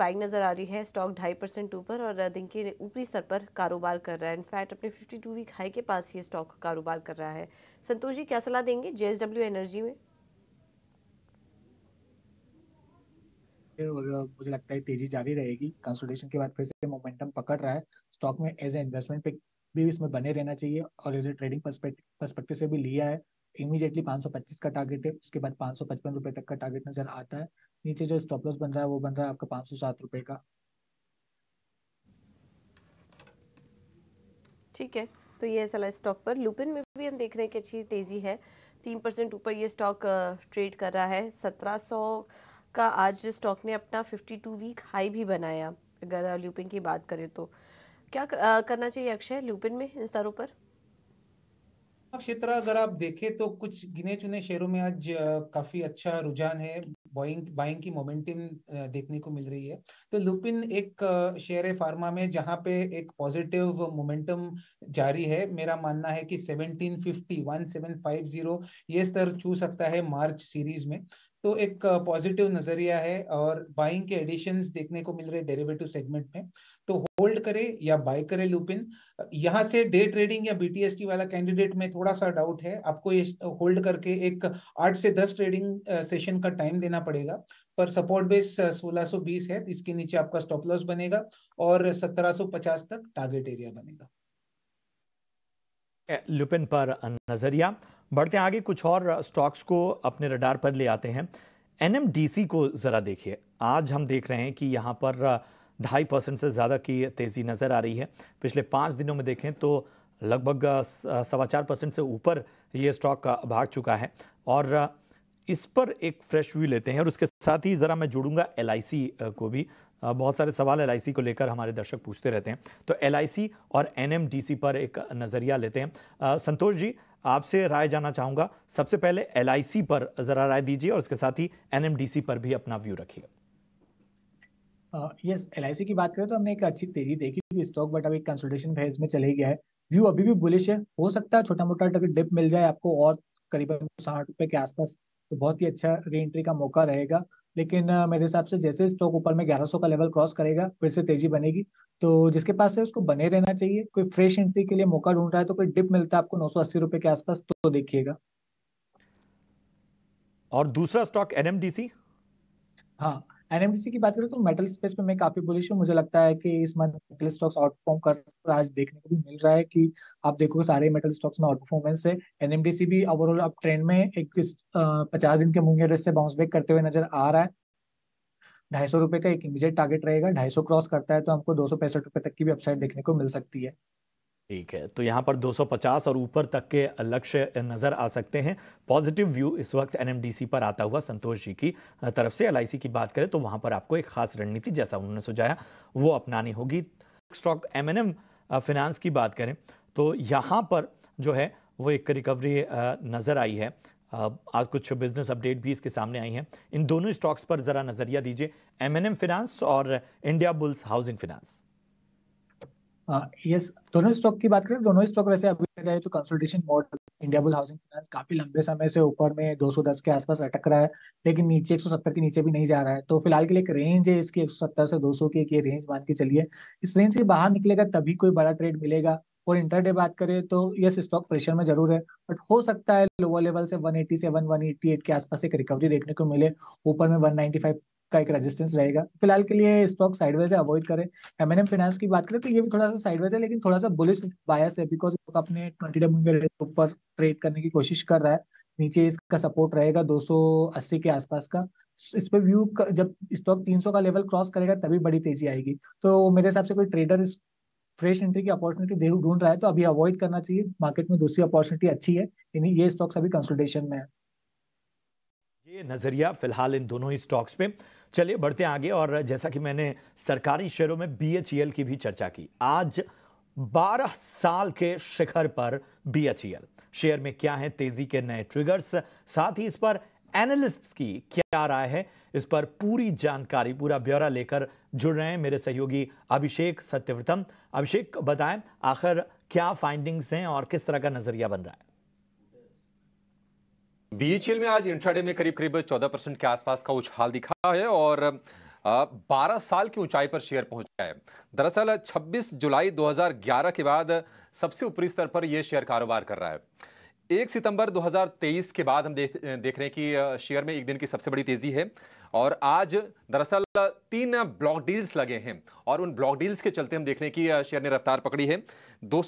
buying नज़र आ रही है स्टॉक ढाई परसेंट ऊपर और दिन के ऊपरी स्तर पर कारोबार कर रहा है इनफैक्ट अपने 52 वीक हाई के पास ये स्टॉक कारोबार कर रहा है संतोष जी क्या सलाह देंगे जेएसडब्ल्यू एनर्जी में और मुझे लगता है तेजी जारी रहेगी कंसोलिडेशन के बाद फिर से मोमेंटम पकड़ रहा है स्टॉक में एज ए इन्वेस्टमेंट पे भी इसमें बने रहना चाहिए और एज ए ट्रेडिंग पर्सपेक्टिव से भी लिया है इमीडिएटली 525 का टारगेट है उसके बाद पाँच सौ पचपन रुपए तक का टारगेट नजर आता है नीचे जो स्टॉप लॉस बन रहा है वो बन रहा है आपका पाँच सौ सात रुपए का ठीक है तो ये एस स्टॉक पर लुपिन में भी हम देख रहे हैं कि अच्छी तेजी है तीन परसेंट ऊपर ये स्टॉक ट्रेड कर रहा है सत्रह सौ का आज स्टॉक ने अपना फिफ्टी टू वीक हाई भी बनाया अगर लुपिन की बात करें तो क्या करना चाहिए अक्षय लुपिन में इन स्तरों पर क्षेत्र अगर आप देखें तो कुछ गिने चुने शेयरों में आज काफी अच्छा रुझान है बाइंग बाइंग की मोमेंटम देखने को मिल रही है तो लुपिन एक शेयर है फार्मा में जहां पे एक पॉजिटिव मोमेंटम जारी है मेरा मानना है कि 1750 1750 ये स्तर छू सकता है मार्च सीरीज में तो एक पॉजिटिव नजरिया है और बाइंग के एडिशंस देखने को मिल रहे डेरिवेटिव सेगमेंट में तो होल्ड करे या बाय करे लुपिन यहाँ से डे ट्रेडिंग या बीटीएसटी वाला कैंडिडेट में थोड़ा सा डाउट है आपको ये होल्ड करके एक आठ से दस ट्रेडिंग सेशन का टाइम देना पड़ेगा पर सपोर्ट बेस सोलह सो बीस है इसके नीचे आपका स्टॉप लॉस बनेगा और 1750 तक टारगेट एरिया बनेगा लुपिन पर नजरिया बढ़ते हैं आगे कुछ और स्टॉक्स को अपने रडार पर ले आते हैं एन को ज़रा देखिए आज हम देख रहे हैं कि यहाँ पर ढाई परसेंट से ज़्यादा की तेज़ी नज़र आ रही है पिछले पाँच दिनों में देखें तो लगभग सवा चार परसेंट से ऊपर ये स्टॉक भाग चुका है और इस पर एक फ्रेश व्यू लेते हैं और उसके साथ ही ज़रा मैं जुड़ूंगा एल को भी बहुत सारे सवाल एल को लेकर हमारे दर्शक पूछते रहते हैं तो एल और एन पर एक नज़रिया लेते हैं संतोष जी आपसे राय जाना चाहूँगा सबसे पहले एल पर ज़रा राय दीजिए और उसके साथ ही एन पर भी अपना व्यू रखिए यस एल की बात करें तो हमने एक अच्छी तेजी देखी थी स्टॉक बट अभी कंसल्टेशन फेज में चले गया है व्यू अभी भी बुलिश है हो सकता है छोटा मोटा डिप मिल जाए आपको और करीबन साठ रुपए के आसपास तो बहुत ही अच्छा री एंट्री का मौका रहेगा लेकिन मेरे हिसाब से जैसे स्टॉक ऊपर में 1100 का लेवल क्रॉस करेगा फिर से तेजी बनेगी तो जिसके पास है उसको बने रहना चाहिए कोई फ्रेश एंट्री के लिए मौका ढूंढ रहा है तो कोई डिप मिलता है आपको नौ सौ के आसपास तो देखिएगा और दूसरा स्टॉक एनएमडीसी हाँ एनएमडीसी की बात करें तो मेटल स्पेस में मैं काफी बुलिश हूँ मुझे लगता है कि इस month metal stocks outperform कर आज देखने को भी मिल रहा है कि आप देखो सारे मेटल स्टॉक्स में आउट परफॉर्मेंस है एनएमडीसी भी ओवरऑल अब ट्रेंड में एक पचास दिन के मूंगे से बाउंस बैक करते हुए नजर आ रहा है ढाई सौ रुपए का एक इमीजिएट टारगेट रहेगा ढाई सौ क्रॉस करता है तो हमको दो सौ पैंसठ रुपए तक की भी अपसाइड देखने को मिल सकती है ठीक है तो यहाँ पर 250 और ऊपर तक के लक्ष्य नज़र आ सकते हैं पॉजिटिव व्यू इस वक्त एनएमडीसी पर आता हुआ संतोष जी की तरफ से एलआईसी की बात करें तो वहाँ पर आपको एक खास रणनीति जैसा उन्होंने सुझाया वो अपनानी होगी स्टॉक एमएनएम फाइनेंस की बात करें तो यहाँ पर जो है वो एक रिकवरी नज़र आई है आज कुछ बिजनेस अपडेट भी इसके सामने आई हैं इन दोनों स्टॉक्स पर ज़रा नज़रिया दीजिए एम फाइनेंस और Indiabulls housing finance yes uh, दोनों स्टॉक की बात करें दोनों स्टॉक वैसे अभी जाए तो consultation model India bull housing finance काफी लंबे समय से ऊपर में 210 के आसपास अटक रहा है लेकिन नीचे 170 के नीचे भी नहीं जा रहा है तो फिलहाल के लिए एक रेंज है इसकी 170 से 200 की एक रेंज मान के चलिए इस रेंज से बाहर निकलेगा तभी कोई बड़ा ट्रेड मिलेगा और इंटरडे बात करें तो यस स्टॉक प्रेशर में जरूर है बट हो सकता है लोअर लेवल से 187 188 के आसपास एक रिकवरी देखने को मिले ऊपर में 195 का एक रेजिस्टेंस रहेगा फिलहाल के लिए स्टॉक साइडवेज है अवॉइड करें एम एन एम फाइनेंस की बात करें तो ये भी थोड़ा सा साइडवेज है लेकिन थोड़ा सा बुलिस बायस है बिकॉज अपने ट्वेंटी डब्ल्यू के ऊपर ट्रेड करने की कोशिश कर रहा है नीचे इसका सपोर्ट रहेगा 280 के आसपास का इस पर व्यू जब स्टॉक 300 का लेवल क्रॉस करेगा तभी बड़ी तेजी आएगी तो मेरे हिसाब से कोई ट्रेडर इस फ्रेश एंट्री की अपॉर्चुनिटी देख ढूंढ रहा है तो अभी अवॉइड करना चाहिए मार्केट में दूसरी अपॉर्चुनिटी अच्छी है यानी ये स्टॉक्स अभी कंसल्टेशन में है ये नजरिया फिलहाल इन दोनों ही स्टॉक्स पे चलिए बढ़ते आगे और जैसा कि मैंने सरकारी शेयरों में बी e की भी चर्चा की आज 12 साल के शिखर पर बी e शेयर में क्या है तेजी के नए ट्रिगर्स साथ ही इस पर एनालिस्ट्स की क्या राय है इस पर पूरी जानकारी पूरा ब्यौरा लेकर जुड़ रहे हैं मेरे सहयोगी अभिषेक सत्यव्रतम अभिषेक बताएं आखिर क्या फाइंडिंग्स हैं और किस तरह का नजरिया बन रहा है बीएचएल में आज इंट्राडे में करीब करीब 14 परसेंट के आसपास का उछाल दिखा है और 12 साल की ऊंचाई पर शेयर पहुंचा है दरअसल 26 जुलाई 2011 के बाद सबसे ऊपरी स्तर पर यह शेयर कारोबार कर रहा है एक सितंबर 2023 के बाद हम देख देख रहे हैं कि शेयर में एक दिन की सबसे बड़ी तेजी है और आज दरअसल तीन ब्लॉक डील्स लगे हैं और उन ब्लॉक डील्स के चलते हम देख रहे हैं कि शेयर ने रफ्तार पकड़ी है दो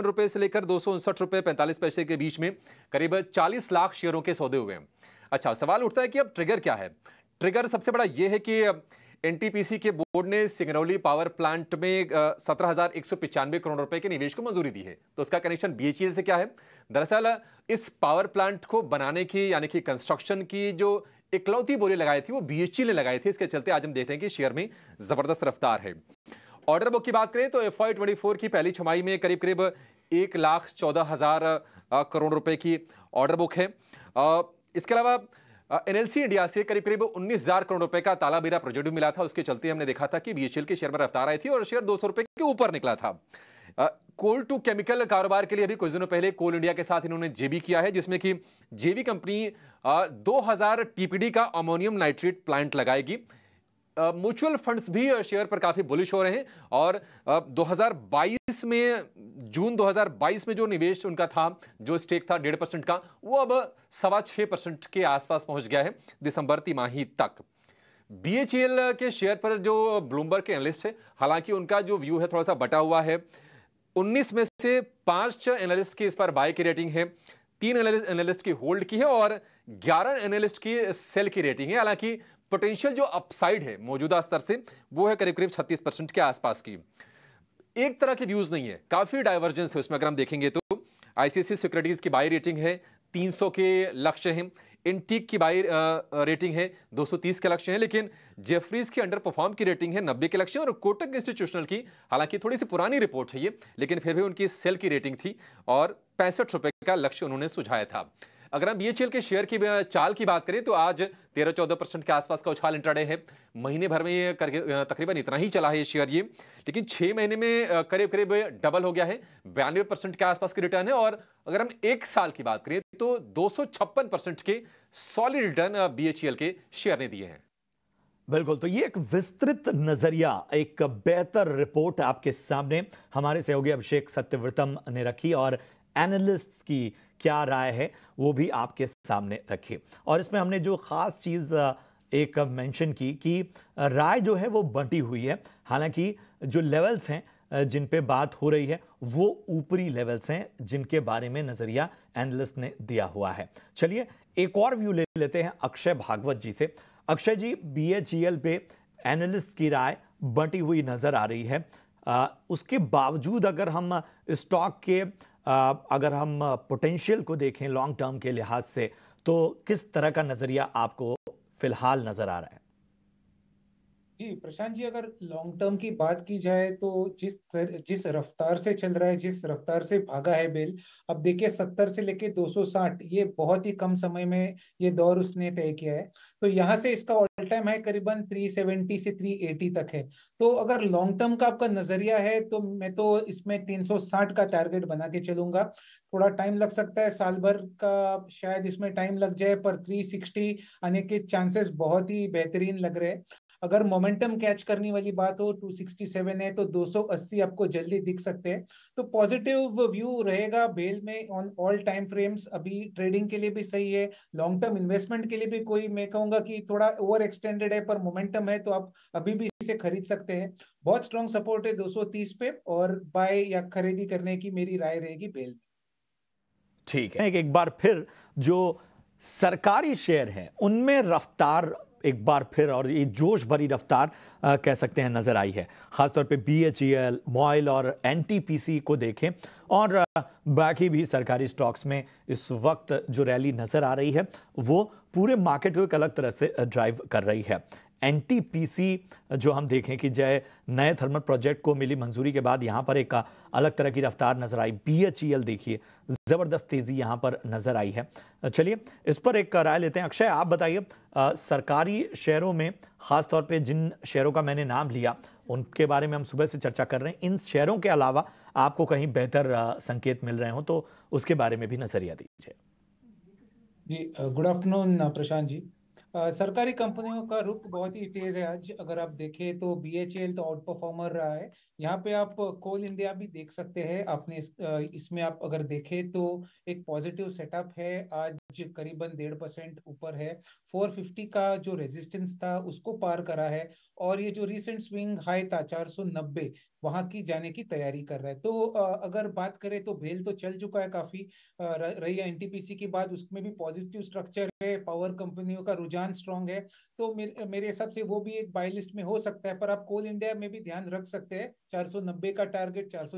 रुपए से लेकर दो रुपए पैंतालीस पैसे के बीच में करीब चालीस लाख शेयरों के सौदे हुए हैं अच्छा सवाल उठता है कि अब ट्रिगर क्या है ट्रिगर सबसे बड़ा यह है कि एनटीपीसी के बोर्ड ने सिंगरौली पावर प्लांट में सत्रह हजार एक सौ पिचानवे करोड़ रुपए के निवेश को मंजूरी दी है तो उसका कनेक्शन बीएचईएल से क्या है दरअसल इस पावर प्लांट को बनाने की यानी कि कंस्ट्रक्शन की जो इकलौती बोली लगाई थी वो बीएचई ने लगाई थी इसके चलते आज हम देख रहे हैं कि शेयर में जबरदस्त रफ्तार है ऑर्डर बुक की बात करें तो एफ आई की पहली छमाई में करीब करीब एक लाख चौदह हजार करोड़ रुपए की ऑर्डर बुक है इसके अलावा एनएलसी इंडिया से करीब करीब उन्नीस हजार करोड़ रुपए का तालाबीरा प्रोजेक्ट मिला था उसके चलते हमने देखा था कि बीएचएल के शेयर में रफ्तार आई थी और शेयर दो सौ रुपए के ऊपर निकला था कोल टू केमिकल कारोबार के लिए अभी कुछ दिनों पहले कोल इंडिया के साथ इन्होंने जेबी किया है जिसमें कि जेबी कंपनी दो हजार टीपीडी का अमोनियम नाइट्रेट प्लांट लगाएगी म्यूचुअल फंड्स भी शेयर पर काफ़ी बुलिश हो रहे हैं और uh, 2022 में जून 2022 में जो निवेश उनका था जो स्टेक था डेढ़ परसेंट का वो अब सवा छः परसेंट के आसपास पहुंच गया है दिसंबर तिमाही तक बी e के शेयर पर जो ब्लूमबर्ग के एनालिस्ट है हालांकि उनका जो व्यू है थोड़ा सा बटा हुआ है 19 में से पांच एनालिस्ट की इस पर बाय की रेटिंग है तीन एनालिस्ट की होल्ड की है और 11 एनालिस्ट की सेल की रेटिंग है हालांकि पोटेंशियल जो अपसाइड है मौजूदा स्तर से वो है करीब करीब छत्तीस परसेंट के आसपास की एक तरह की व्यूज नहीं है काफी डाइवर्जेंस है उसमें अगर हम देखेंगे तो आईसीसी सिक्योरिटीज की बाई रेटिंग है 300 के लक्ष्य हैं इंटीक की बाई रेटिंग है 230 के लक्ष्य हैं लेकिन जेफरीज की अंडर परफॉर्म की रेटिंग है नब्बे के लक्ष्य और कोटक इंस्टीट्यूशनल की हालांकि थोड़ी सी पुरानी रिपोर्ट है ये लेकिन फिर भी उनकी सेल की रेटिंग थी और पैंसठ रुपए का लक्ष्य उन्होंने सुझाया था अगर हम बी के शेयर की चाल की बात करें तो आज तेरह चौदह परसेंट के आसपास का उछाल इंटरडे है महीने भर में ये तकरीबन इतना ही चला है ये शेयर ये लेकिन छः महीने में करीब करीब डबल हो गया है बयानवे परसेंट के आसपास की रिटर्न है और अगर हम एक साल की बात करें तो दो परसेंट के सॉलिड रिटर्न बी के शेयर ने दिए हैं बिल्कुल तो ये एक विस्तृत नजरिया एक बेहतर रिपोर्ट आपके सामने हमारे सहयोगी अभिषेक सत्यव्रतम ने रखी और एनालिस्ट्स की क्या राय है वो भी आपके सामने रखे और इसमें हमने जो ख़ास चीज़ एक मेंशन की कि राय जो है वो बंटी हुई है हालांकि जो लेवल्स हैं जिन पे बात हो रही है वो ऊपरी लेवल्स हैं जिनके बारे में नज़रिया एनालिस्ट ने दिया हुआ है चलिए एक और व्यू ले लेते हैं अक्षय भागवत जी से Akshay ji B H E L पे एनालिस्ट की राय बंटी हुई नज़र आ रही है आ, उसके बावजूद अगर हम स्टॉक के अगर हम पोटेंशियल को देखें लॉन्ग टर्म के लिहाज से तो किस तरह का नज़रिया आपको फ़िलहाल नज़र आ रहा है जी प्रशांत जी अगर लॉन्ग टर्म की बात की जाए तो जिस तर, जिस रफ्तार से चल रहा है जिस रफ्तार से भागा है बेल अब देखिए सत्तर से लेके दो सौ साठ ये बहुत ही कम समय में ये दौर उसने तय किया है तो यहाँ से इसका ऑल टाइम है करीबन थ्री सेवेंटी से थ्री एटी तक है तो अगर लॉन्ग टर्म का आपका नजरिया है तो मैं तो इसमें साठ का टारगेट बना के चलूंगा थोड़ा टाइम लग सकता है साल भर का शायद इसमें टाइम लग जाए पर सिक्सटी आने के चांसेस बहुत ही बेहतरीन लग रहे हैं अगर मोमेंटम कैच करने वाली बात हो 267 है तो 280 आपको जल्दी दिख सकते हैं तो पॉजिटिव व्यू रहेगा बेल में ऑन ऑल टाइम फ्रेम्स अभी ट्रेडिंग के लिए भी सही है लॉन्ग टर्म इन्वेस्टमेंट के लिए भी कोई मैं कहूंगा कि थोड़ा ओवर एक्सटेंडेड है पर मोमेंटम है तो आप अभी भी इसे खरीद सकते हैं बहुत स्ट्रॉन्ग सपोर्ट है दो पे और बाय या खरीदी करने की मेरी राय रहेगी बेल ठीक है एक बार फिर जो सरकारी शेयर है उनमें रफ्तार एक बार फिर और ये जोश भरी रफ्तार कह सकते हैं नज़र आई है ख़ासतौर पे B H E L MOIL और एन टी पी सी को देखें और बाकी भी सरकारी स्टॉक्स में इस वक्त जो रैली नज़र आ रही है वो पूरे मार्केट को एक अलग तरह से ड्राइव कर रही है एन जो हम देखें कि जय नए थर्मल प्रोजेक्ट को मिली मंजूरी के बाद यहाँ पर एक अलग तरह की रफ्तार नजर आई बी e देखिए ज़बरदस्त तेज़ी यहाँ पर नज़र आई है चलिए इस पर एक राय लेते हैं अक्षय आप बताइए सरकारी शहरों में ख़ासतौर पर जिन शहरों का मैंने नाम लिया उनके बारे में हम सुबह से चर्चा कर रहे हैं इन शहरों के अलावा आपको कहीं बेहतर संकेत मिल रहे हों तो उसके बारे में भी नज़रिया दीजिए जी गुड आफ्टरनून प्रशांत जी सरकारी कंपनियों का रुख बहुत ही तेज है आज अगर आप देखें तो बी एच एल तो आउट परफॉर्मर रहा है यहाँ पे आप कोल इंडिया भी देख सकते हैं आपने इसमें आप अगर देखें तो एक पॉजिटिव सेटअप है आज करीबन डेढ़ परसेंट ऊपर है 450 का जो रेजिस्टेंस था उसको पार करा है और ये जो रिसेंट स्विंग हाई था चार वहां की जाने की तैयारी कर रहा है तो अगर बात करें तो भेल तो चल चुका है काफी रही है एनटीपीसी की बात उसमें भी पॉजिटिव स्ट्रक्चर है पावर कंपनियों का रुझान स्ट्रांग है तो मेरे हिसाब से वो भी एक बाई लिस्ट में हो सकता है पर आप कोल इंडिया में भी ध्यान रख सकते हैं चार का टारगेट चार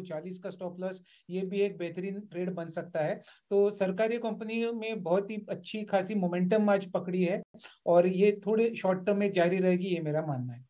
का स्टॉप लॉस ये भी एक बेहतरीन ट्रेड बन सकता है तो सरकारी कंपनियों में बहुत ही अच्छी खासी मोमेंटम आज पकड़ी है और ये थोड़े शॉर्ट टर्म में जारी रहेगी ये मेरा मानना है